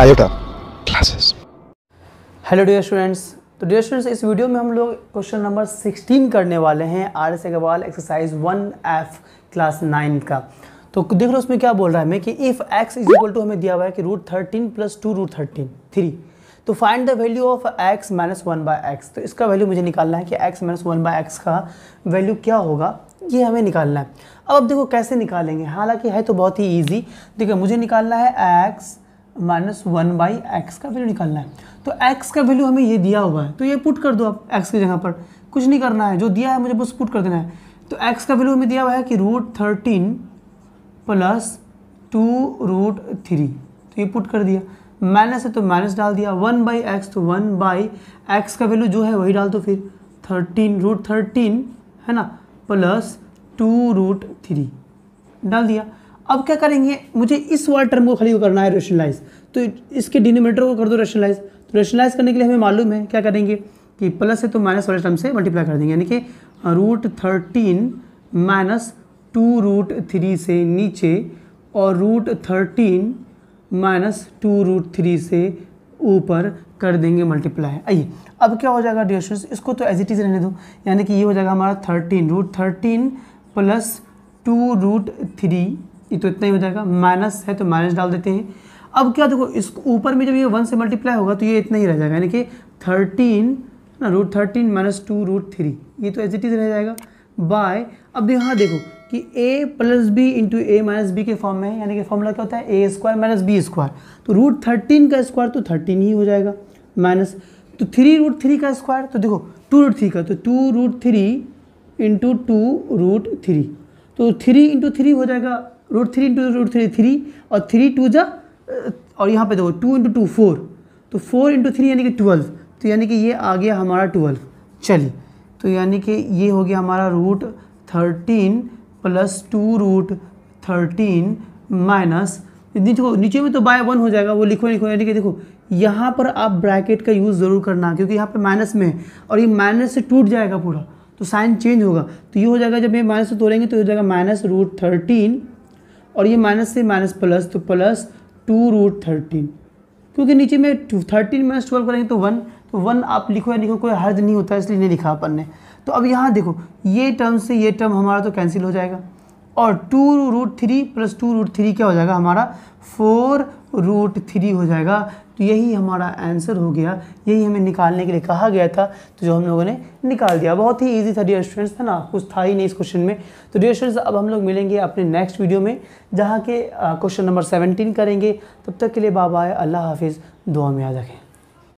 iota classes hello dear students तो dear students इस वीडियो में हम लोग क्वेश्चन नंबर 16 करने वाले हैं R S Agarwal exercise F class 9 का तो देख लो उसमें क्या बोल रहा है हमें कि if x is equal to हमें दिया हुआ है कि root thirteen plus two root thirteen three तो find the value of x minus one by x तो इसका वैल्यू मुझे निकालना है कि x minus one by x का वैल्यू क्या होगा ये हमें निकालना है अब देखो कैसे निकालेंगे हालांकि है तो बहुत ही ईजी देखिए मुझे निकालना है x minus one by x का वैल्यू निकालना है तो एक्स का वैल्यू हमें ये दिया हुआ है तो ये पुट कर दो आप एक्स की जगह पर कुछ नहीं करना है जो दिया है मुझे बस पुट कर देना है तो एक्स का वैल्यू हमें दिया हुआ है कि root thirteen plus two root three तो ये पुट कर दिया माइनस है तो माइनस डाल दिया वन बाई एक्स तो वन बाई एक्स का वैल्यू जो है वही डाल दो फिर थर्टीन रूट थर्टीन है ना प्लस टू रूट थ्री डाल दिया अब क्या करेंगे मुझे इस वाला टर्म को खाली करना है रेशनलाइज तो इसके डिनोमीटर को कर दो रेशनलाइज तो रेशनलाइज करने के लिए हमें मालूम है क्या करेंगे कि प्लस है तो माइनस वाले टर्म से मल्टीप्लाई कर देंगे यानी कि root thirteen minus two root three से नीचे और root thirteen minus two root three से ऊपर कर देंगे मल्टीप्लाई आइए अब क्या हो जाएगा डियर स्टूडेंट्स इसको तो एज इट इज़ रहने दो यानी कि ये हो जाएगा हमारा thirteen root thirteen plus two root three ये तो इतना ही हो जाएगा माइनस है तो माइनस डाल देते हैं अब क्या देखो इस ऊपर में जब ये वन से मल्टीप्लाई होगा तो ये इतना ही रह जाएगा यानी कि थर्टीन ना root thirteen minus two root three ये तो एज इट इज रह जाएगा बाय अब यहाँ देखो कि a plus B into A minus B के फॉर्म में है यानी कि फॉर्मूला क्या होता है A square minus B square तो रूट थर्टीन का स्क्वायर तो थर्टीन ही हो जाएगा माइनस तो थ्री रूट थ्री का स्क्वायर तो देखो टू रूट थ्री का तो two root three into two root three तो थ्री इंटू थ्री हो जाएगा root three into root three three और थ्री टू जा और यहाँ पे देखो टू इंटू टू फोर तो फोर इंटू थ्री यानी कि ट्वेल्व तो यानी कि ये आ गया हमारा ट्वेल्व चलिए तो यानी कि ये हो गया हमारा root thirteen plus two root thirteen minus देखो नीचे में तो बाय वन हो जाएगा वो लिखो लिखो यानी कि देखो यहाँ पर आप ब्रैकेट का यूज़ ज़रूर करना क्योंकि यहाँ पर माइनस में है और ये माइनस से टूट जाएगा पूरा तो साइन चेंज होगा तो ये हो जाएगा जब ये माइनस से तोड़ेंगे तो ये हो जाएगा माइनस रूट थर्टीन और ये माइनस से माइनस प्लस तो प्लस टू रूट थर्टीन क्योंकि नीचे में टू थर्टीन माइनस ट्वेल्व करेंगे तो वन तो वन आप लिखो या लिखो कोई हर्ज नहीं होता इसलिए नहीं लिखा अपन ने तो अब यहाँ देखो ये टर्म से ये टर्म हमारा तो कैंसिल हो जाएगा और two root three plus two root three क्या हो जाएगा हमारा फोर रूट थ्री हो जाएगा तो यही हमारा आंसर हो गया यही हमें निकालने के लिए कहा गया था तो जो हम लोगों ने निकाल दिया बहुत ही ईजी था डियर स्टूडेंट्स था ना कुछ था ही नहीं इस क्वेश्चन में तो डियर स्टूडेंट्स अब हम लोग मिलेंगे अपने नेक्स्ट वीडियो में जहाँ के क्वेश्चन नंबर सेवनटीन करेंगे तब तक के लिए बाबा अल्लाह हाफिज़ दुआ में याद रखें